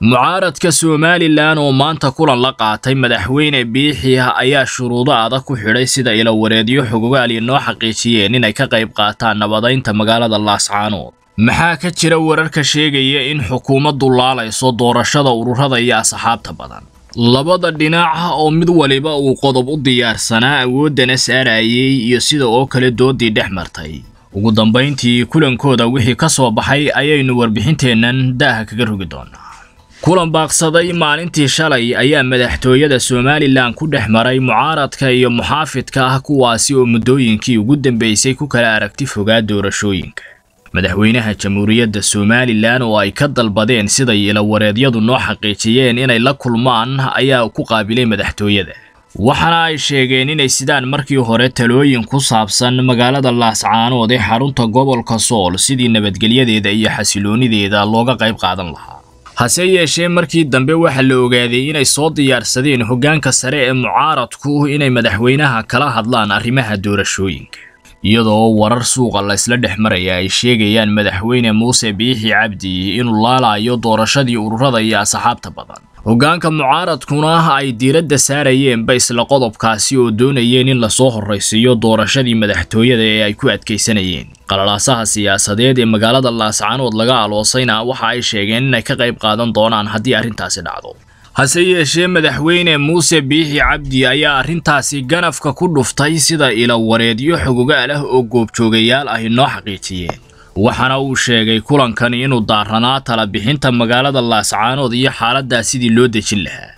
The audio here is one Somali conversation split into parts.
mucaaradka somalilan oo maanta kulan la qaatay madaxweyne biixi ah ayaa shuruudo adag ku xidhay sida ilawareedyo xogogaaliya noo xaqiijiyeen inay ka qayb qaataan nabadaynta magaalada laascaanood maxaa ka jira wararka sheegaya in xukuumaddu laalayso doorashada ururada iyo asxaabta badan labada dhinaca oo mid waliba uu qodob u diyaarsanaa awoodana saarayay iyo sida oo kale doodii dhex martay ugu dambayntii kulankooda wixii ka soo baxay ayaynu warbixinteennan daaha kaga rogi doonaa kulan baaqsaday maalintii shalay ayaa madaxtooyada somalilan ku dhex maray mucaaradka iyo muxaafidka ah kuwaasi oo muddooyinkii ugu dambeysay ku kala aragti fogaa doorashooyinka madaxweynaha jamhuuriyadda somalilan oo ay ka dalbadeen siday ilawareedyadu noo xaqiijiyeen inay la kulmaan ayaa ku qaabilay madaxtooyada waxaana ay sheegeen inay sidaan markii hore talooyin ku saabsan magaalada laascaanood ee xarunta gobolka sool sidii nabadgelyadeeda iyo xasiloonideeda looga qayb qaadan lahaa hase yeeshee markii dambe waxaa la ogaaday inay soo diyaarsadeen hoggaanka sare ee mucaaradku ah inay madaxweynaha kala hadlaan arrimaha doorashooyinka iyadoo warar suuqa la isla dhex maraya ay sheegayaan madaxweyne muuse biixi cabdi inuu laalaayo doorashadii ururada iyo asxaabta badan hoggaanka mucaaradkuna ay diiradda saarayeenba isla qodobkaasi oo doonayeen in lasoo horraysiiyo doorashadii madaxtooyada ee ay ku adkaysanayeen qalalaasaha siyaasadeed ee magaalada laascaanood laga aloosayna waxa ay sheegeen inay ka qayb qaadan doonaan haddii arrintaasi dhacdo hase yeeshee madaxweyne muuse biixi cabdi ayaa arrintaasi ganafka ku dhuftay sida ilo wareedyo xogoga leh ah oo goobjoogayaal ay noo xaqiijiyeen waxaana uu sheegay kulankani inuu daaranaa tala bixinta magaalada laascaanood iyo xaaladdaa sidii loo dejin lahaa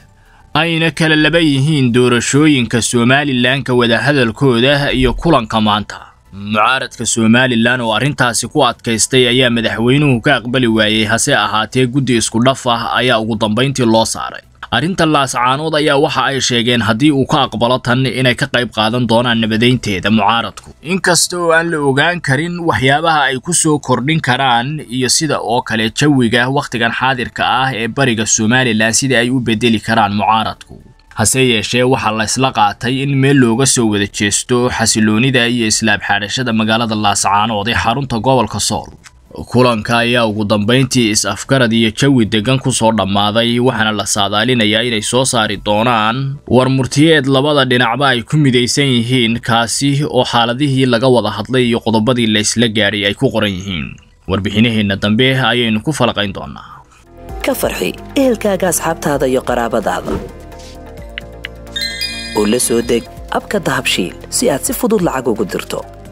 ayna kala laba yihiin doorashooyinka somalilanka wadahadalkooda iyo kulanka maanta mucaaradka somalilan oo arrintaasi ku adkaystay ayaa madaxweynuhu ka aqbali waayey hase ahaatee guddi isku dhaf ah ayaa ugu dambayntii loo saaray arrinta laascaanood ayaa waxa ay sheegeen haddii uu ka aqbalo tan inay ka qayb qaadan doonaan nabadaynteeda mucaaradku inkasta aan la ogaan karin waxyaabaha ay ku soo kordhin karaan iyo sida oo kale jawiga wakhtigan xaadirka ah ee bariga somalilan sida ay u bedeli karaan mucaaradku hase yeeshee waxaa laysla qaatay in meel looga soo wada jeesto xasiloonida iyo islaab xaadhashada magaalada laascaanood ee xarunta gobolka sool kulanka ayaa ugu dambayntii is-afgarad iyo jawi deggan ku soo dhammaaday waxaana la saadaalinayaa inay soo saari doonaan war murtiyeed labada dhinacba ay ku midaysan yihiin kaasi oo xaaladihii laga wada hadlay iyo qodobadii la isla gaadhay ay ku qoran yihiin warbixinaheenna dambe ayaynu ku falaqayn doonaa ka farxi ehelkaaga asxaabtaada iyo qaraabadaada oo la soo deg abka dahabshiil si aad si fudud lacag ugu dirto